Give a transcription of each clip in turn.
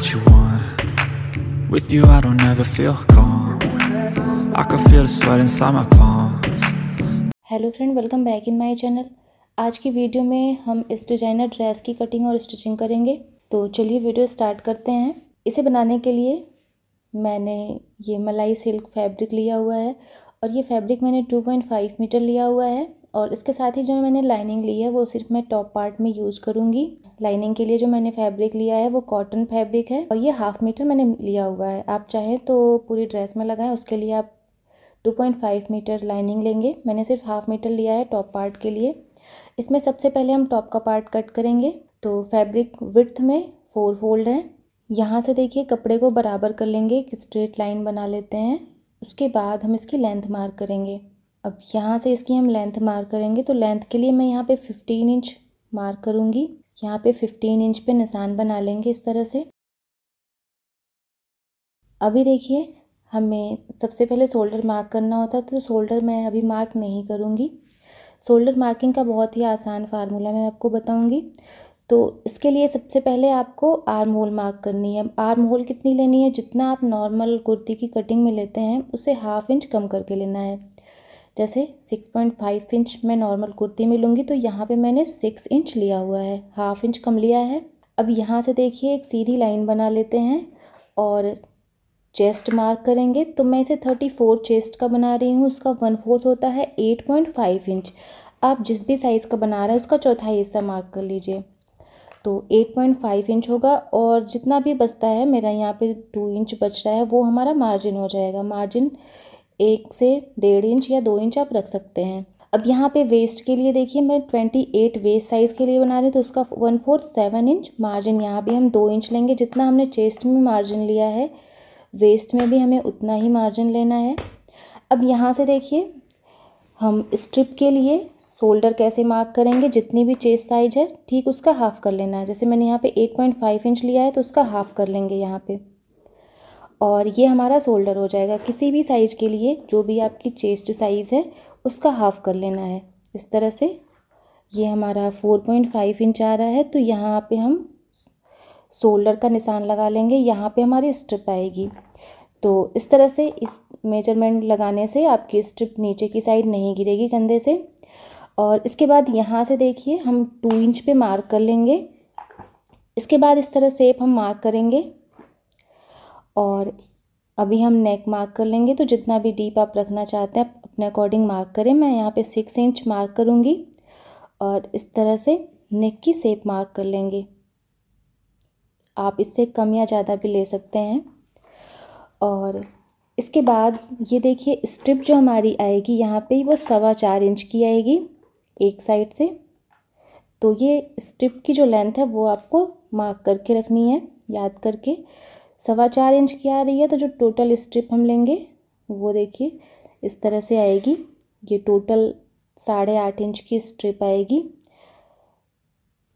what you want With you I don't ever feel calm I can feel the sweat inside my palms Hello friend welcome back in my channel आज की video में हम इस designer dress की cutting और stitching करेंगे तो चलिए वीडियो स्टार्ट करते हैं इसे बनाने के लिए मैंने ये मलाई सिल्क फैब्रिक लिया हुआ है और ये फैब्रिक मैंने 2.5 मीटर लिया हुआ है और इसके साथ ही जो मैंने लाइनिंग ली है वो सिर्फ मैं टॉप पार्ट में यूज़ करूँगी लाइनिंग के लिए जो मैंने फैब्रिक लिया है वो कॉटन फैब्रिक है और ये हाफ मीटर मैंने लिया हुआ है आप चाहें तो पूरी ड्रेस में लगाएं उसके लिए आप 2.5 मीटर लाइनिंग लेंगे मैंने सिर्फ हाफ मीटर लिया है टॉप पार्ट के लिए इसमें सबसे पहले हम टॉप का पार्ट कट करेंगे तो फैब्रिक विथ में फोर फोल्ड है यहाँ से देखिए कपड़े को बराबर कर लेंगे एक स्ट्रेट लाइन बना लेते हैं उसके बाद हम इसकी लेंथ मार्क करेंगे अब यहाँ से इसकी हम लेंथ मार्क करेंगे तो लेंथ के लिए मैं यहाँ पे 15 इंच मार्क करूँगी यहाँ पे 15 इंच पे निशान बना लेंगे इस तरह से अभी देखिए हमें सबसे पहले शोल्डर मार्क करना होता है तो शोल्डर मैं अभी मार्क नहीं करूँगी शोल्डर मार्किंग का बहुत ही आसान फार्मूला मैं आपको बताऊँगी तो इसके लिए सबसे पहले आपको आर्म होल मार्क करनी है आर्म होल कितनी लेनी है जितना आप नॉर्मल कुर्ती की कटिंग में लेते हैं उसे हाफ इंच कम करके लेना है जैसे सिक्स पॉइंट फाइव इंच मैं नॉर्मल कुर्ती में लूँगी तो यहाँ पे मैंने सिक्स इंच लिया हुआ है हाफ इंच कम लिया है अब यहाँ से देखिए एक सीधी लाइन बना लेते हैं और चेस्ट मार्क करेंगे तो मैं इसे थर्टी फोर चेस्ट का बना रही हूँ उसका वन फोर्थ होता है एट पॉइंट फाइव इंच आप जिस भी साइज़ का बना रहे हैं उसका चौथाई हिस्सा मार्क कर लीजिए तो 8.5 इंच होगा और जितना भी बचता है मेरा यहाँ पे टू इंच बच रहा है वो हमारा मार्जिन हो जाएगा मार्जिन एक से डेढ़ इंच या दो इंच आप रख सकते हैं अब यहाँ पे वेस्ट के लिए देखिए मैं ट्वेंटी एट वेस्ट साइज़ के लिए बना रही हूँ तो उसका one fourth seven inch margin यहाँ भी हम दो इंच लेंगे जितना हमने चेस्ट में मार्जिन लिया है वेस्ट में भी हमें उतना ही मार्जिन लेना है अब यहाँ से देखिए हम स्ट्रिप के लिए शोल्डर कैसे मार्क करेंगे जितनी भी चेस्ट साइज है ठीक उसका हाफ़ कर लेना है जैसे मैंने यहाँ पे फाइव इंच लिया है तो उसका हाफ़ कर लेंगे यहाँ पे और ये हमारा शोल्डर हो जाएगा किसी भी साइज़ के लिए जो भी आपकी चेस्ट साइज़ है उसका हाफ़ कर लेना है इस तरह से ये हमारा फोर पॉइंट फाइव इंच आ रहा है तो यहाँ पे हम शोल्डर का निशान लगा लेंगे यहाँ पे हमारी स्ट्रिप आएगी तो इस तरह से इस मेजरमेंट लगाने से आपकी स्ट्रिप नीचे की साइड नहीं गिरेगी कंधे से और इसके बाद यहाँ से देखिए हम टू इंच पे मार्क कर लेंगे इसके बाद इस तरह सेप हम मार्क करेंगे और अभी हम नेक मार्क कर लेंगे तो जितना भी डीप आप रखना चाहते हैं अपने अकॉर्डिंग मार्क करें मैं यहाँ पे सिक्स इंच मार्क करूँगी और इस तरह से नेक की सेप मार्क कर लेंगे आप इससे कम या ज़्यादा भी ले सकते हैं और इसके बाद ये देखिए स्ट्रिप जो हमारी आएगी यहाँ पे वो सवा चार इंच की आएगी एक साइड से तो ये स्ट्रिप की जो लेंथ है वो आपको मार्क करके रखनी है याद करके सवा चार इंच की आ रही है तो जो टोटल स्ट्रिप हम लेंगे वो देखिए इस तरह से आएगी ये टोटल साढ़े आठ इंच की स्ट्रिप आएगी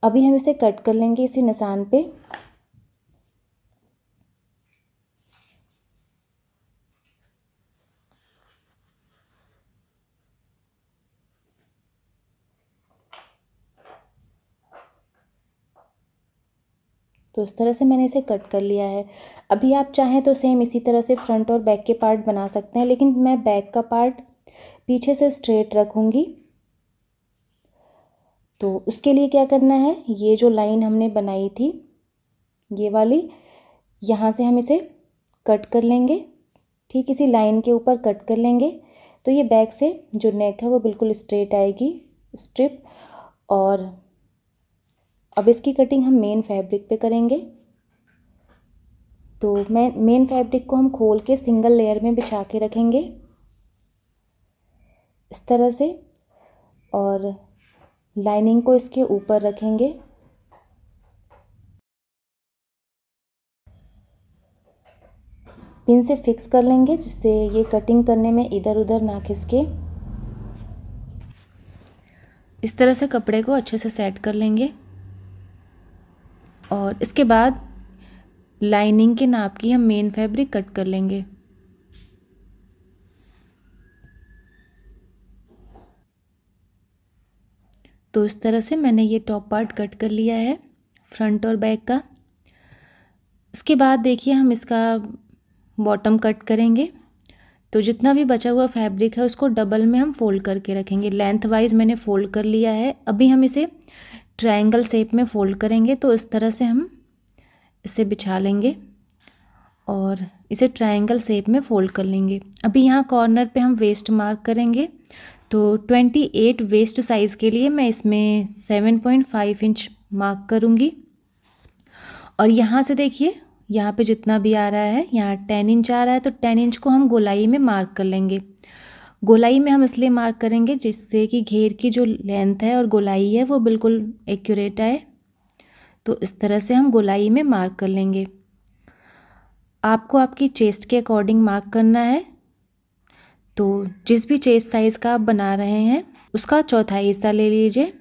अभी हम इसे कट कर लेंगे इसी निशान पे तो उस तरह से मैंने इसे कट कर लिया है अभी आप चाहें तो सेम इसी तरह से फ्रंट और बैक के पार्ट बना सकते हैं लेकिन मैं बैक का पार्ट पीछे से स्ट्रेट रखूँगी तो उसके लिए क्या करना है ये जो लाइन हमने बनाई थी ये वाली यहाँ से हम इसे कट कर लेंगे ठीक इसी लाइन के ऊपर कट कर लेंगे तो ये बैक से जो नेक है वो बिल्कुल स्ट्रेट आएगी स्ट्रिप और अब इसकी कटिंग हम मेन फैब्रिक पे करेंगे तो मैं मेन फैब्रिक को हम खोल के सिंगल लेयर में बिछा के रखेंगे इस तरह से और लाइनिंग को इसके ऊपर रखेंगे पिन से फिक्स कर लेंगे जिससे ये कटिंग करने में इधर उधर ना खिसके इस तरह से कपड़े को अच्छे से सेट कर लेंगे और इसके बाद लाइनिंग के नाप की हम मेन फैब्रिक कट कर लेंगे तो इस तरह से मैंने ये टॉप पार्ट कट कर लिया है फ्रंट और बैक का इसके बाद देखिए हम इसका बॉटम कट करेंगे तो जितना भी बचा हुआ फैब्रिक है उसको डबल में हम फोल्ड करके रखेंगे लेंथ वाइज मैंने फोल्ड कर लिया है अभी हम इसे ट्रायंगल शेप में फोल्ड करेंगे तो इस तरह से हम इसे बिछा लेंगे और इसे ट्रायंगल शेप में फोल्ड कर लेंगे अभी यहाँ कॉर्नर पे हम वेस्ट मार्क करेंगे तो ट्वेंटी एट वेस्ट साइज़ के लिए मैं इसमें seven point five inch mark करूँगी और यहाँ से देखिए यहाँ पे जितना भी आ रहा है यहाँ टेन इंच आ रहा है तो टेन इंच को हम गोलाई में मार्क कर लेंगे गोलाई में हम इसलिए मार्क करेंगे जिससे कि घेर की जो लेंथ है और गोलाई है वो बिल्कुल एक्यूरेट आए तो इस तरह से हम गोलाई में मार्क कर लेंगे आपको आपकी चेस्ट के अकॉर्डिंग मार्क करना है तो जिस भी चेस्ट साइज़ का आप बना रहे हैं उसका चौथाई हिस्सा ले लीजिए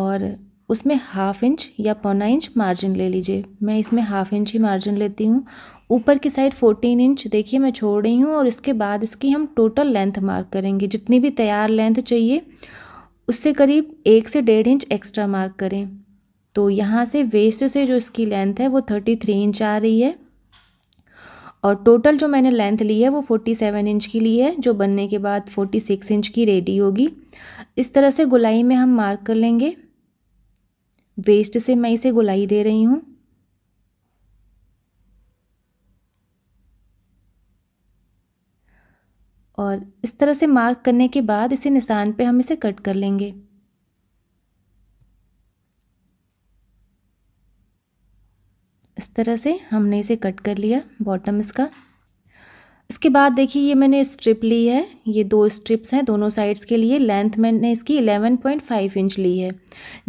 और उसमें हाफ इंच या पौना इंच मार्जिन ले लीजिए मैं इसमें हाफ इंच ही मार्जिन लेती हूँ ऊपर की साइड 14 इंच देखिए मैं छोड़ रही हूँ और इसके बाद इसकी हम टोटल लेंथ मार्क करेंगे जितनी भी तैयार लेंथ चाहिए उससे करीब एक से डेढ़ इंच एक्स्ट्रा मार्क करें तो यहाँ से वेस्ट से जो इसकी लेंथ है वो थर्टी थ्री इंच आ रही है और टोटल जो मैंने लेंथ ली है वो फोर्टी सेवन इंच की ली है जो बनने के बाद फोर्टी सिक्स इंच की रेडी होगी इस तरह से गुलाई में हम मार्क कर लेंगे वेस्ट से मैं इसे गुलाई दे रही हूँ और इस तरह से मार्क करने के बाद इसी निशान पे हम इसे कट कर लेंगे इस तरह से हमने इसे कट कर लिया बॉटम इसका इसके बाद देखिए ये मैंने स्ट्रिप ली है ये दो स्ट्रिप्स हैं दोनों साइड्स के लिए लेंथ मैंने इसकी 11.5 इंच ली है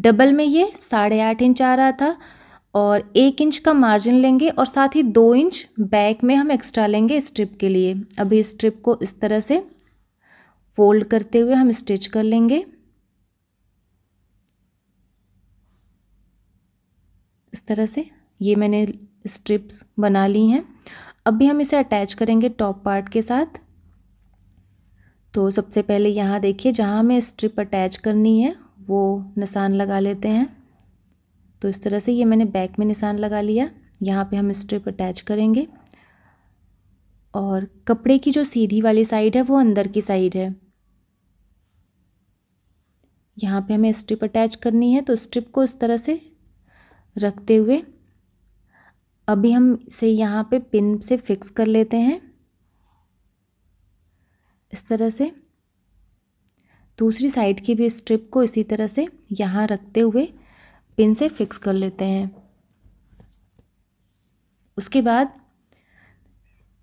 डबल में ये साढ़े आठ इंच आ रहा था और एक इंच का मार्जिन लेंगे और साथ ही दो इंच बैक में हम एक्स्ट्रा लेंगे स्ट्रिप के लिए अभी स्ट्रिप को इस तरह से फोल्ड करते हुए हम स्टिच कर लेंगे इस तरह से ये मैंने स्ट्रिप्स बना ली हैं अभी हम इसे अटैच करेंगे टॉप पार्ट के साथ तो सबसे पहले यहाँ देखिए जहाँ हमें स्ट्रिप अटैच करनी है वो निशान लगा लेते हैं तो इस तरह से ये मैंने बैक में निशान लगा लिया यहाँ पे हम स्ट्रिप अटैच करेंगे और कपड़े की जो सीधी वाली साइड है वो अंदर की साइड है यहाँ पे हमें स्ट्रिप अटैच करनी है तो स्ट्रिप को इस तरह से रखते हुए अभी हम इसे यहाँ पे पिन से फिक्स कर लेते हैं इस तरह से दूसरी साइड की भी स्ट्रिप को इसी तरह से यहाँ रखते हुए पिन से फिक्स कर लेते हैं उसके बाद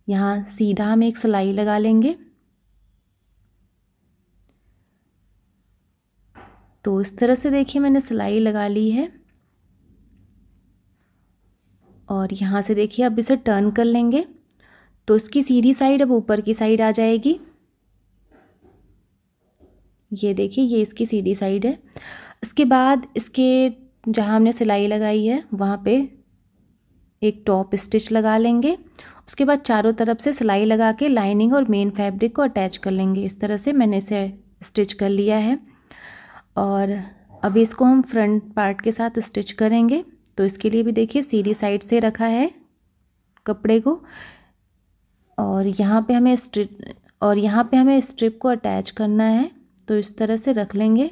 यहाँ सीधा हम एक सिलाई लगा लेंगे तो इस तरह से देखिए मैंने सिलाई लगा ली है और यहाँ से देखिए अब इसे टर्न कर लेंगे तो इसकी सीधी साइड अब ऊपर की साइड आ जाएगी ये देखिए ये इसकी सीधी साइड है इसके बाद इसके जहाँ हमने सिलाई लगाई है वहाँ पे एक टॉप स्टिच लगा लेंगे उसके बाद चारों तरफ से सिलाई लगा के लाइनिंग और मेन फैब्रिक को अटैच कर लेंगे इस तरह से मैंने इसे स्टिच कर लिया है और अभी इसको हम फ्रंट पार्ट के साथ स्टिच करेंगे तो इसके लिए भी देखिए सीधी साइड से रखा है कपड़े को और यहाँ पे हमें स्ट्रिप और यहाँ पे हमें स्ट्रिप को अटैच करना है तो इस तरह से रख लेंगे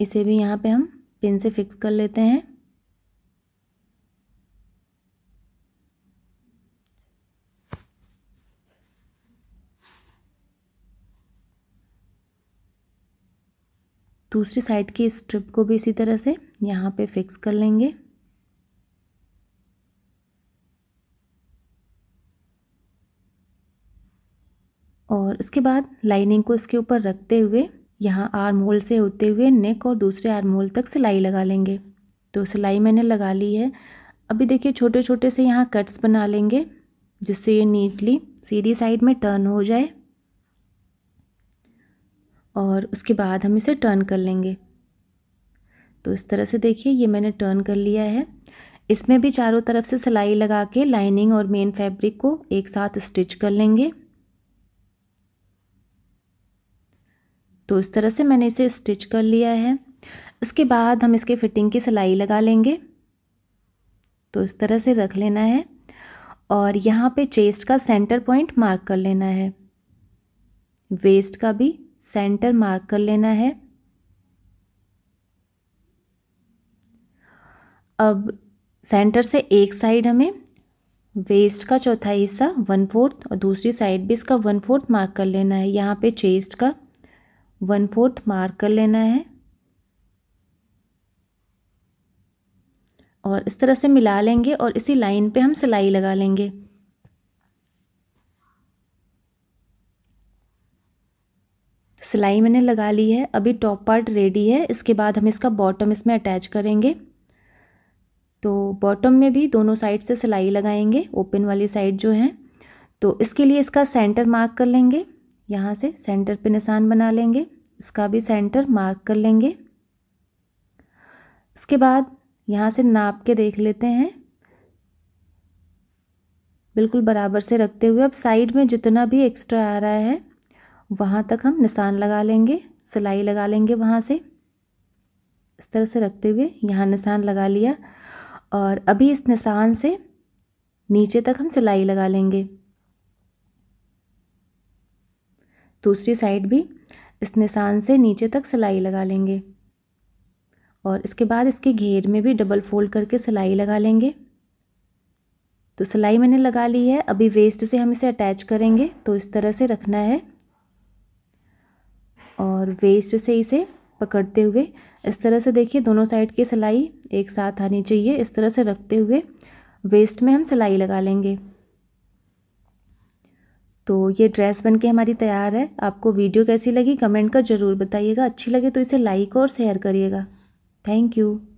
इसे भी यहाँ पे हम पिन से फिक्स कर लेते हैं दूसरी साइड की स्ट्रिप को भी इसी तरह से यहाँ पे फिक्स कर लेंगे और इसके बाद लाइनिंग को इसके ऊपर रखते हुए यहाँ आर्म होल से होते हुए नेक और दूसरे आर्म होल तक सिलाई लगा लेंगे तो सिलाई मैंने लगा ली है अभी देखिए छोटे छोटे से यहाँ कट्स बना लेंगे जिससे ये नीटली सीधी साइड में टर्न हो जाए और उसके बाद हम इसे टर्न कर लेंगे तो इस तरह से देखिए ये मैंने टर्न कर लिया है इसमें भी चारों तरफ से सिलाई लगा के लाइनिंग और मेन फैब्रिक को एक साथ स्टिच कर लेंगे तो इस तरह से मैंने इसे स्टिच कर लिया है इसके बाद हम इसके फिटिंग की सिलाई लगा लेंगे तो इस तरह से रख लेना है और यहाँ पे चेस्ट का सेंटर पॉइंट मार्क कर लेना है वेस्ट का भी सेंटर मार्क कर लेना है अब सेंटर से एक साइड हमें वेस्ट का चौथा हिस्सा वन फोर्थ और दूसरी साइड भी इसका वन फोर्थ मार्क कर लेना है यहाँ पे चेस्ट का वन फोर्थ मार्क कर लेना है और इस तरह से मिला लेंगे और इसी लाइन पे हम सिलाई लगा लेंगे तो सिलाई मैंने लगा ली है अभी टॉप पार्ट रेडी है इसके बाद हम इसका बॉटम इसमें अटैच करेंगे तो बॉटम में भी दोनों साइड से सिलाई लगाएंगे ओपन वाली साइड जो है तो इसके लिए इसका सेंटर मार्क कर लेंगे यहाँ से सेंटर पे निशान बना लेंगे इसका भी सेंटर मार्क कर लेंगे इसके बाद यहाँ से नाप के देख लेते हैं बिल्कुल बराबर से रखते हुए अब साइड में जितना भी एक्स्ट्रा आ रहा है वहाँ तक हम निशान लगा लेंगे सिलाई लगा लेंगे वहाँ से इस तरह से रखते हुए यहाँ निशान लगा लिया और अभी इस निशान से नीचे तक हम सिलाई लगा लेंगे दूसरी साइड भी इस निशान से नीचे तक सिलाई लगा लेंगे और इसके बाद इसके घेर में भी डबल फोल्ड करके सिलाई लगा लेंगे तो सिलाई मैंने लगा ली है अभी वेस्ट से हम इसे अटैच करेंगे तो इस तरह से रखना है और वेस्ट से इसे पकड़ते हुए इस तरह से देखिए दोनों साइड की सिलाई एक साथ आनी चाहिए इस तरह से रखते हुए वेस्ट में हम सिलाई लगा लेंगे तो ये ड्रेस बन के हमारी तैयार है आपको वीडियो कैसी लगी कमेंट कर ज़रूर बताइएगा अच्छी लगे तो इसे लाइक और शेयर करिएगा थैंक यू